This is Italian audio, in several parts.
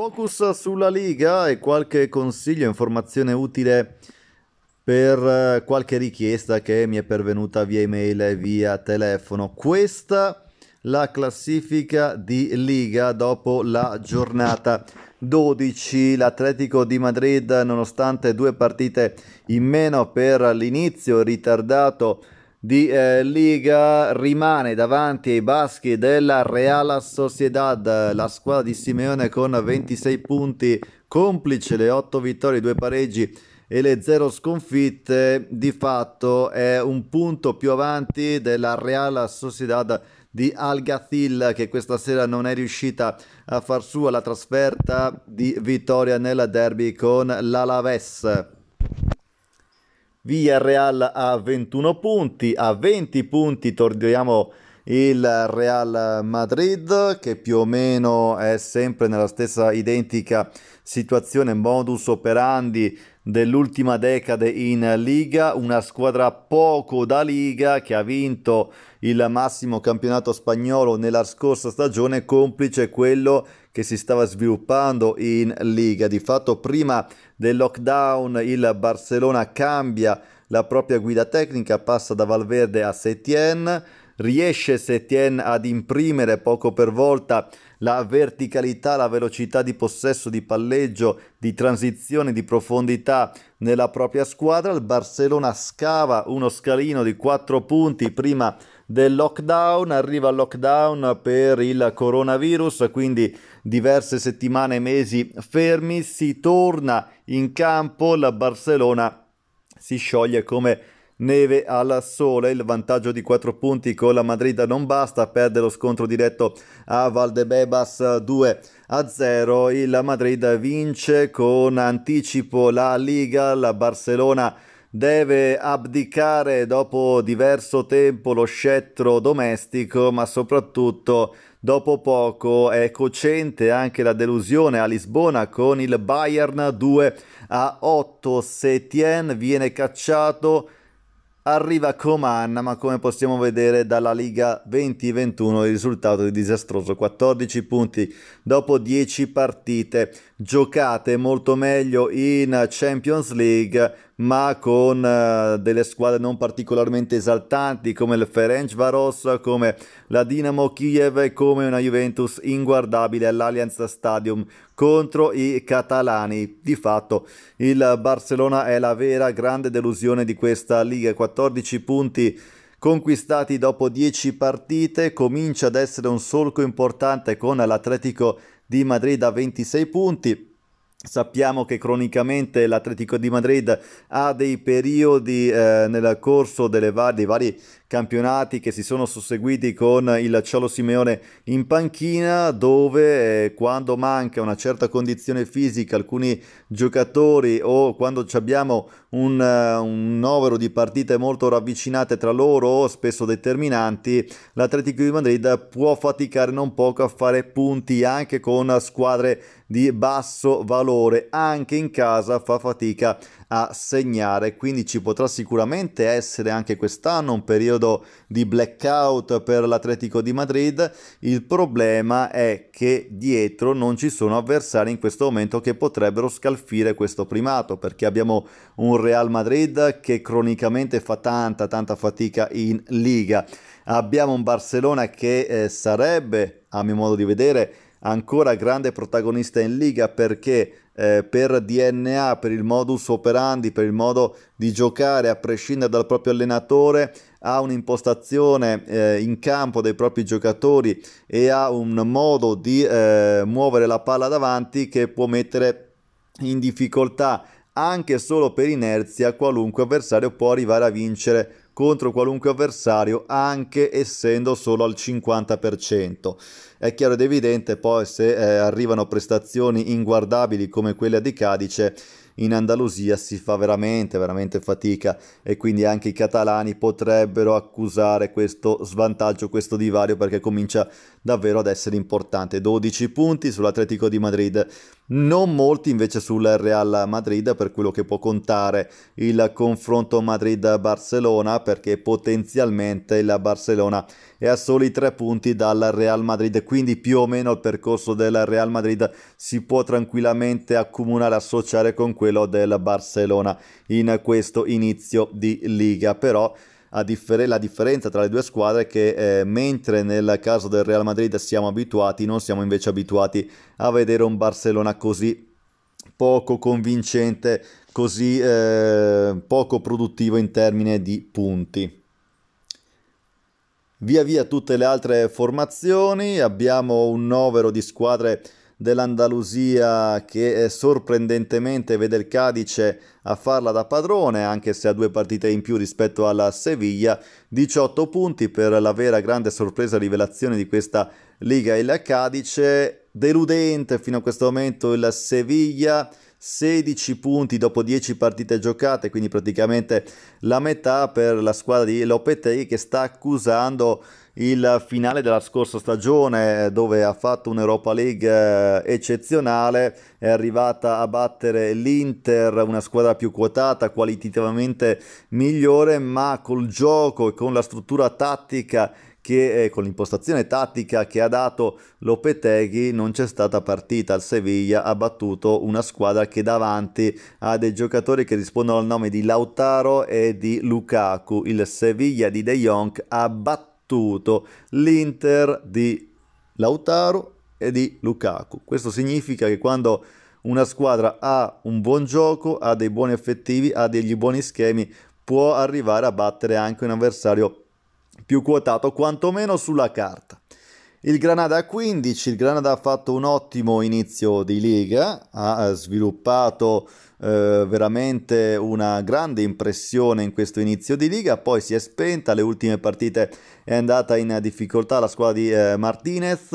Focus sulla Liga e qualche consiglio, informazione utile per eh, qualche richiesta che mi è pervenuta via email e via telefono. Questa la classifica di Liga dopo la giornata 12. L'Atletico di Madrid, nonostante due partite in meno per l'inizio ritardato di eh, Liga rimane davanti ai baschi della Real Sociedad, la squadra di Simeone con 26 punti, complice le 8 vittorie, 2 pareggi e le 0 sconfitte, di fatto è un punto più avanti della Real Sociedad di Algazil che questa sera non è riuscita a far sua la trasferta di vittoria nel derby con l'Alaves. Villarreal a 21 punti, a 20 punti torniamo il Real Madrid che più o meno è sempre nella stessa identica situazione modus operandi dell'ultima decade in Liga, una squadra poco da Liga che ha vinto il massimo campionato spagnolo nella scorsa stagione complice quello che si stava sviluppando in Liga. Di fatto prima del lockdown il Barcellona cambia la propria guida tecnica, passa da Valverde a Setien riesce Setien ad imprimere poco per volta la verticalità, la velocità di possesso, di palleggio, di transizione, di profondità nella propria squadra. Il Barcellona scava uno scalino di 4 punti prima del lockdown, arriva il lockdown per il coronavirus, quindi diverse settimane, mesi fermi, si torna in campo, la Barcellona si scioglie come Neve al sole, il vantaggio di 4 punti con la Madrid non basta, perde lo scontro diretto a Valdebebas 2 a 0, il Madrid vince con anticipo la Liga, la Barcellona deve abdicare dopo diverso tempo lo scettro domestico, ma soprattutto dopo poco è cocente anche la delusione a Lisbona con il Bayern 2 a 8. Setien viene cacciato arriva Coman, ma come possiamo vedere dalla Liga 20-21 il risultato è disastroso, 14 punti dopo 10 partite giocate molto meglio in Champions League, ma con uh, delle squadre non particolarmente esaltanti come il Ferenc Varos, come la Dinamo Kiev e come una Juventus inguardabile all'Allianz Stadium contro i catalani. Di fatto il Barcellona è la vera grande delusione di questa Liga, 14 punti conquistati dopo 10 partite, comincia ad essere un solco importante con l'Atletico di Madrid a 26 punti, Sappiamo che cronicamente l'Atletico di Madrid ha dei periodi eh, nel corso var- dei vari campionati che si sono susseguiti con il Ciolo Simeone in panchina dove eh, quando manca una certa condizione fisica alcuni giocatori o quando abbiamo un, eh, un novero di partite molto ravvicinate tra loro, spesso determinanti, l'Atletico di Madrid può faticare non poco a fare punti anche con squadre di basso valore, anche in casa fa fatica a segnare, quindi ci potrà sicuramente essere anche quest'anno un periodo di blackout per l'Atletico di Madrid. Il problema è che dietro non ci sono avversari in questo momento che potrebbero scalfire questo primato, perché abbiamo un Real Madrid che cronicamente fa tanta tanta fatica in liga. Abbiamo un Barcellona che eh, sarebbe, a mio modo di vedere, ancora grande protagonista in Liga perché eh, per DNA, per il modus operandi, per il modo di giocare a prescindere dal proprio allenatore, ha un'impostazione eh, in campo dei propri giocatori e ha un modo di eh, muovere la palla davanti che può mettere in difficoltà anche solo per inerzia qualunque avversario può arrivare a vincere contro qualunque avversario anche essendo solo al 50%. È chiaro ed evidente poi se eh, arrivano prestazioni inguardabili come quella di Cadice, in Andalusia si fa veramente, veramente fatica e quindi anche i catalani potrebbero accusare questo svantaggio, questo divario perché comincia davvero ad essere importante. 12 punti sull'Atletico di Madrid, non molti invece sul Real Madrid per quello che può contare il confronto Madrid-Barcellona perché potenzialmente il Barcellona è a soli 3 punti dal Real Madrid quindi più o meno il percorso del Real Madrid si può tranquillamente accomunare, associare con quello del Barcellona in questo inizio di Liga, però differ- la differenza tra le due squadre è che eh, mentre nel caso del Real Madrid siamo abituati, non siamo invece abituati a vedere un Barcellona così poco convincente, così eh, poco produttivo in termini di punti. Via via tutte le altre formazioni, abbiamo un novero di squadre dell'Andalusia che eh, sorprendentemente vede il Cadice a farla da padrone, anche se ha due partite in più rispetto alla Seviglia, 18 punti per la vera grande sorpresa rivelazione di questa Liga il Cadice, deludente fino a questo momento il Seviglia 16 punti dopo 10 partite giocate, quindi praticamente la metà per la squadra di Lopetegui che sta accusando il finale della scorsa stagione dove ha fatto un'Europa League eh, eccezionale, è arrivata a battere l'Inter, una squadra più quotata, qualitativamente migliore, ma col gioco e con la struttura tattica che eh, con l'impostazione tattica che ha dato Lopeteghi non c'è stata partita. Il Sevilla, ha battuto una squadra che davanti ha dei giocatori che rispondono al nome di Lautaro e di Lukaku. Il Sevilla di De Jong ha battuto l'Inter di Lautaro e di Lukaku. Questo significa che quando una squadra ha un buon gioco, ha dei buoni effettivi, ha degli buoni schemi, può arrivare a battere anche un avversario più quotato quantomeno sulla carta. Il Granada a 15, il Granada ha fatto un ottimo inizio di Liga, ha sviluppato eh, veramente una grande impressione in questo inizio di liga, poi si è spenta, le ultime partite è andata in difficoltà la squadra di eh, Martinez,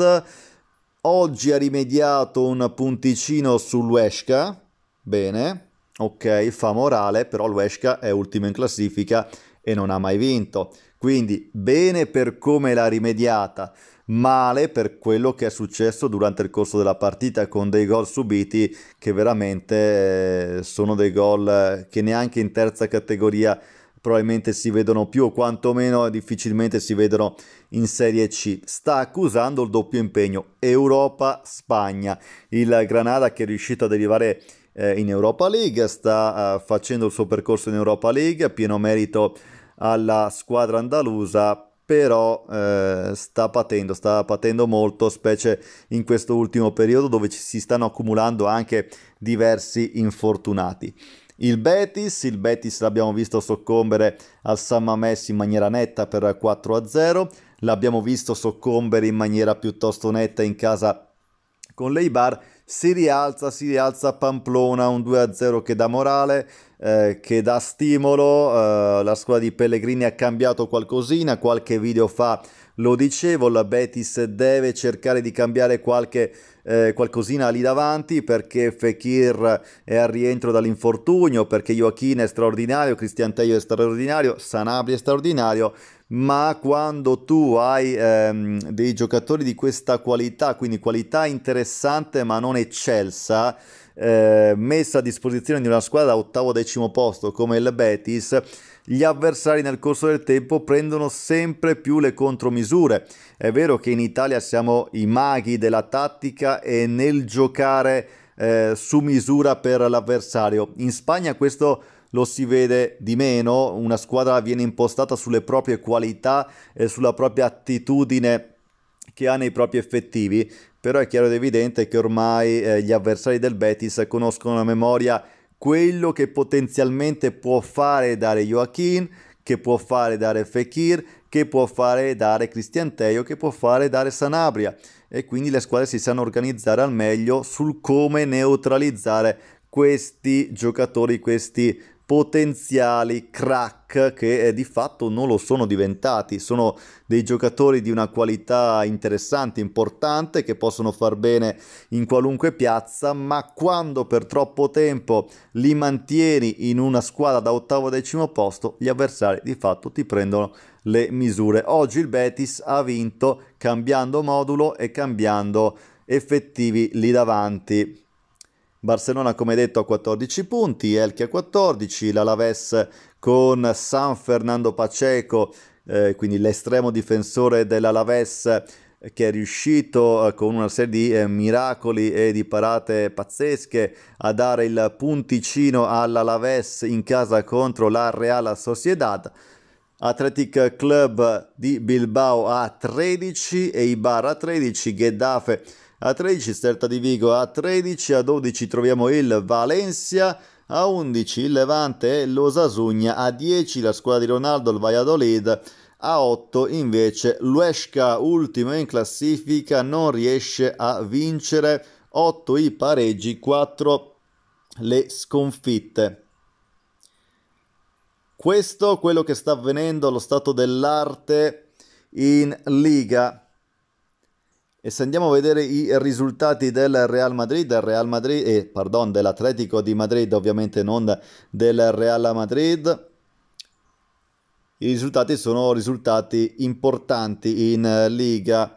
oggi ha rimediato un punticino sull'Uesca, bene, ok, fa morale, però l'Uesca è ultimo in classifica e non ha mai vinto. Quindi bene per come l'ha rimediata, male per quello che è successo durante il corso della partita con dei gol subiti che veramente eh, sono dei gol eh, che neanche in terza categoria probabilmente si vedono più o quantomeno difficilmente si vedono in Serie C. Sta accusando il doppio impegno Europa-Spagna. Il Granada che è riuscito ad arrivare eh, in Europa League sta facendo il suo percorso in Europa League, pieno merito alla squadra andalusa, però eh, sta patendo, sta patendo molto, specie in questo ultimo periodo dove ci si stanno accumulando anche diversi infortunati. Il Betis, il Betis l'abbiamo visto soccombere al San Mamés in maniera netta per 4-0, l'abbiamo visto soccombere in maniera piuttosto netta in casa con l'Eibar, si rialza, si rialza Pamplona, un 2-0 che dà morale, eh, che dà stimolo, eh, la squadra di Pellegrini ha cambiato qualcosina, qualche video fa lo dicevo, la Betis deve cercare di cambiare qualche, eh, qualcosina lì davanti perché Fekir è al rientro dall'infortunio, perché Joachim è straordinario, Cristian Teio è straordinario, Sanabri è straordinario, ma quando tu hai ehm, dei giocatori di questa qualità, quindi qualità interessante ma non eccelsa, eh, messa a disposizione di una squadra da ottavo decimo posto come il Betis, gli avversari nel corso del tempo prendono sempre più le contromisure. È vero che in Italia siamo i maghi della tattica e nel giocare eh, su misura per l'avversario. In Spagna questo lo si vede di meno, una squadra viene impostata sulle proprie qualità e sulla propria attitudine che ha nei propri effettivi, però è chiaro ed evidente che ormai eh, gli avversari del Betis conoscono a memoria quello che potenzialmente può fare dare Joaquin, che può fare dare Fekir, che può fare dare Cristian Teio, che può fare dare Sanabria e quindi le squadre si sanno organizzare al meglio sul come neutralizzare questi giocatori, questi potenziali crack che eh, di fatto non lo sono diventati, sono dei giocatori di una qualità interessante, importante, che possono far bene in qualunque piazza, ma quando per troppo tempo li mantieni in una squadra da ottavo a decimo posto, gli avversari di fatto ti prendono le misure. Oggi il Betis ha vinto cambiando modulo e cambiando effettivi lì davanti Barcellona come detto a 14 punti, Elche a 14, l'Alaves con San Fernando Paceco, eh, quindi l'estremo difensore dell'Alaves eh, che è riuscito eh, con una serie di eh, miracoli e di parate pazzesche a dare il punticino all'Alaves in casa contro la Real Sociedad. Athletic Club di Bilbao a 13 e Ibarra a 13, Getafe a 13 Sterta di Vigo a 13, a 12 troviamo il Valencia, a 11 il Levante e l'Osasugna, a 10 la squadra di Ronaldo, il Valladolid, a 8 invece l'Uesca, ultimo in classifica, non riesce a vincere, 8 i pareggi, 4 le sconfitte. Questo è quello che sta avvenendo allo stato dell'arte in Liga. E se andiamo a vedere i risultati del Real Madrid, del Real Madrid eh, pardon, dell'Atletico di Madrid, ovviamente non del Real Madrid, i risultati sono risultati importanti in eh, Liga,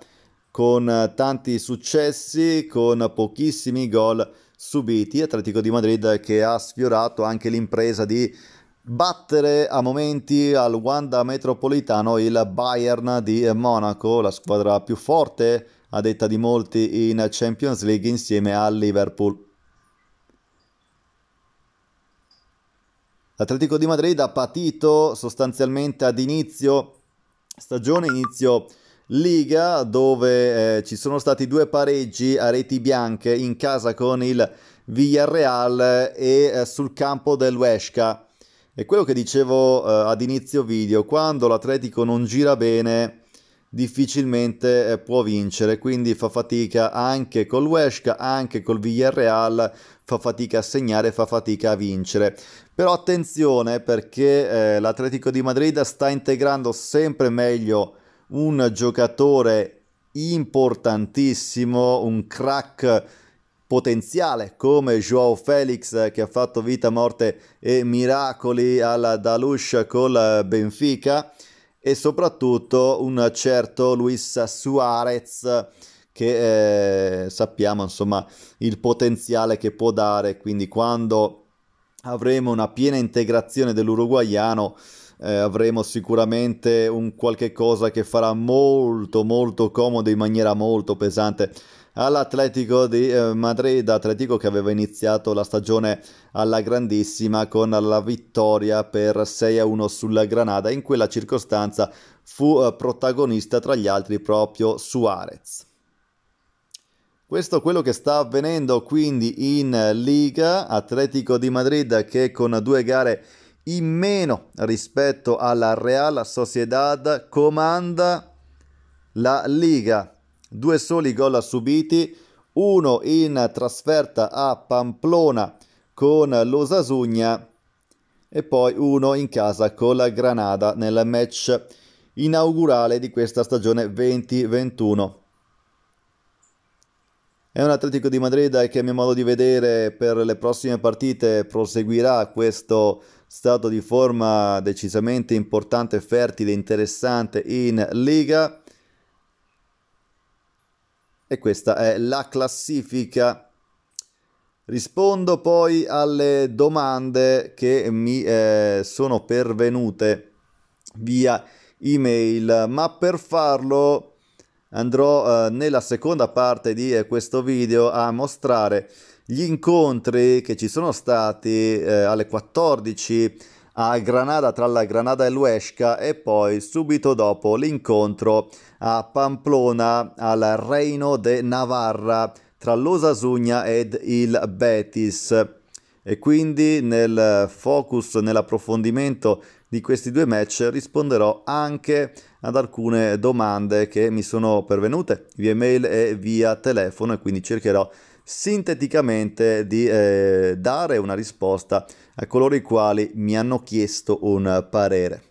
con tanti successi, con pochissimi gol subiti. Atletico di Madrid che ha sfiorato anche l'impresa di battere a momenti al Wanda Metropolitano il Bayern di Monaco, la squadra più forte a detta di molti in Champions League insieme al Liverpool. L'Atletico di Madrid ha patito sostanzialmente ad inizio stagione, inizio Liga, dove eh, ci sono stati due pareggi a reti bianche in casa con il Villarreal e eh, sul campo dell'Uesca. E quello che dicevo eh, ad inizio video, quando l'Atletico non gira bene, difficilmente eh, può vincere, quindi fa fatica anche col Wesca, anche col Villarreal, fa fatica a segnare, fa fatica a vincere. Però attenzione perché eh, l'Atletico di Madrid sta integrando sempre meglio un giocatore importantissimo, un crack potenziale come Joao Felix che ha fatto vita, morte e miracoli alla Dalush col Benfica e soprattutto un certo Luis Suarez che eh, sappiamo insomma il potenziale che può dare, quindi quando avremo una piena integrazione dell'uruguaiano eh, avremo sicuramente un qualche cosa che farà molto molto comodo in maniera molto pesante all'Atletico di eh, Madrid, Atletico che aveva iniziato la stagione alla grandissima con la vittoria per 6-1 sulla Granada, in quella circostanza fu eh, protagonista tra gli altri proprio Suarez. Questo è quello che sta avvenendo quindi in Liga, Atletico di Madrid che con due gare in meno rispetto alla Real Sociedad comanda la Liga due soli gol subiti, uno in trasferta a Pamplona con l'Osasugna e poi uno in casa con la Granada nel match inaugurale di questa stagione 2021. È un Atletico di Madrid che a mio modo di vedere per le prossime partite proseguirà questo stato di forma decisamente importante, fertile, interessante in Liga e questa è la classifica. Rispondo poi alle domande che mi eh, sono pervenute via email, ma per farlo andrò eh, nella seconda parte di eh, questo video a mostrare gli incontri che ci sono stati eh, alle 14 a Granada tra la Granada e l'Uesca e poi subito dopo l'incontro a Pamplona al Reino de Navarra tra l'Osasugna ed il Betis. E quindi nel focus, nell'approfondimento di questi due match risponderò anche ad alcune domande che mi sono pervenute via mail e via telefono e quindi cercherò sinteticamente di eh, dare una risposta a coloro i quali mi hanno chiesto un parere.